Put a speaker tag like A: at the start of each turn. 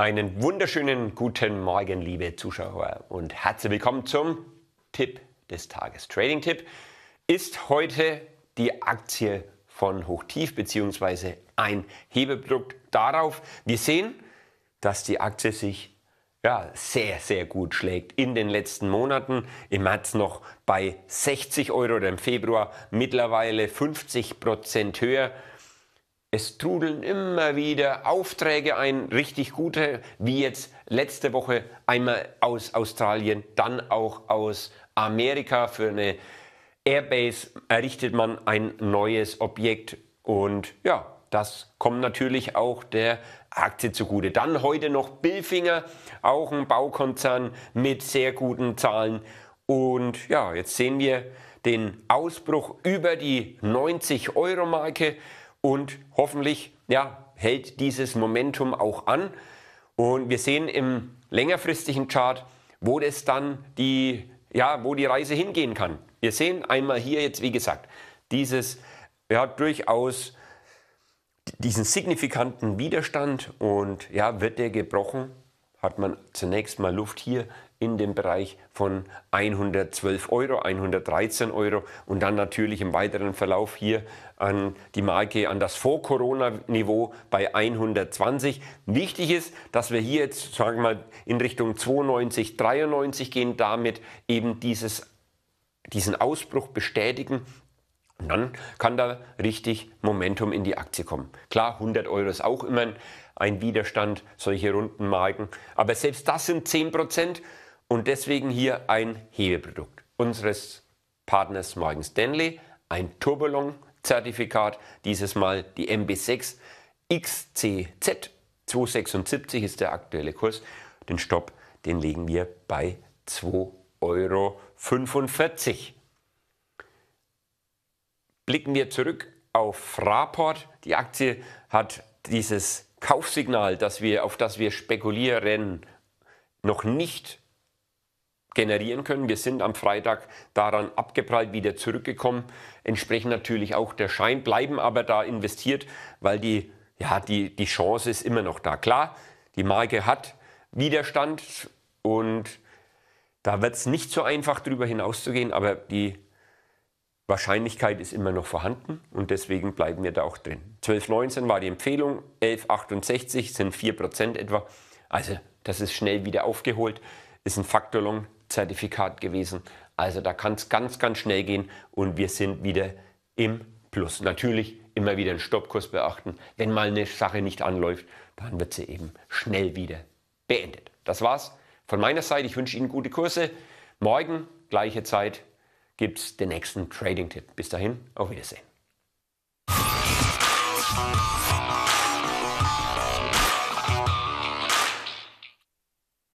A: Einen wunderschönen guten Morgen, liebe Zuschauer und herzlich willkommen zum Tipp des Tages. Trading Tipp ist heute die Aktie von Hochtief bzw. ein Hebeprodukt darauf. Wir sehen, dass die Aktie sich ja, sehr, sehr gut schlägt in den letzten Monaten. Im März noch bei 60 Euro oder im Februar mittlerweile 50 Prozent höher. Es trudeln immer wieder Aufträge ein, richtig gute, wie jetzt letzte Woche einmal aus Australien, dann auch aus Amerika für eine Airbase errichtet man ein neues Objekt und ja, das kommt natürlich auch der Aktie zugute. Dann heute noch Billfinger, auch ein Baukonzern mit sehr guten Zahlen und ja, jetzt sehen wir den Ausbruch über die 90 Euro Marke und hoffentlich ja, hält dieses Momentum auch an. Und wir sehen im längerfristigen Chart, wo das dann die, ja, wo die Reise hingehen kann. Wir sehen einmal hier jetzt, wie gesagt, dieses ja, durchaus diesen signifikanten Widerstand und ja, wird der gebrochen, hat man zunächst mal Luft hier in dem Bereich von 112 Euro, 113 Euro und dann natürlich im weiteren Verlauf hier an die Marke, an das Vor-Corona-Niveau bei 120. Wichtig ist, dass wir hier jetzt, sagen wir mal, in Richtung 92, 93 gehen, damit eben dieses diesen Ausbruch bestätigen, und dann kann da richtig Momentum in die Aktie kommen. Klar, 100 Euro ist auch immer ein Widerstand, solche runden Marken. Aber selbst das sind 10% und deswegen hier ein Hebeprodukt unseres Partners Morgan Stanley, ein turbolong zertifikat dieses Mal die MB6 XCZ. 276 ist der aktuelle Kurs. Den Stopp, den legen wir bei 2,45 Euro. Blicken wir zurück auf Fraport. Die Aktie hat dieses Kaufsignal, das wir, auf das wir spekulieren, noch nicht generieren können. Wir sind am Freitag daran abgeprallt, wieder zurückgekommen. Entsprechend natürlich auch der Schein, bleiben aber da investiert, weil die, ja, die, die Chance ist immer noch da. Klar, die Marke hat Widerstand und da wird es nicht so einfach darüber hinauszugehen, aber die Wahrscheinlichkeit ist immer noch vorhanden und deswegen bleiben wir da auch drin. 12,19 war die Empfehlung, 11,68 sind 4% etwa. Also das ist schnell wieder aufgeholt, ist ein Long zertifikat gewesen. Also da kann es ganz, ganz schnell gehen und wir sind wieder im Plus. Natürlich immer wieder einen Stoppkurs beachten. Wenn mal eine Sache nicht anläuft, dann wird sie eben schnell wieder beendet. Das war's von meiner Seite. Ich wünsche Ihnen gute Kurse. Morgen gleiche Zeit, gibt es den nächsten Trading-Tipp. Bis dahin, auf Wiedersehen.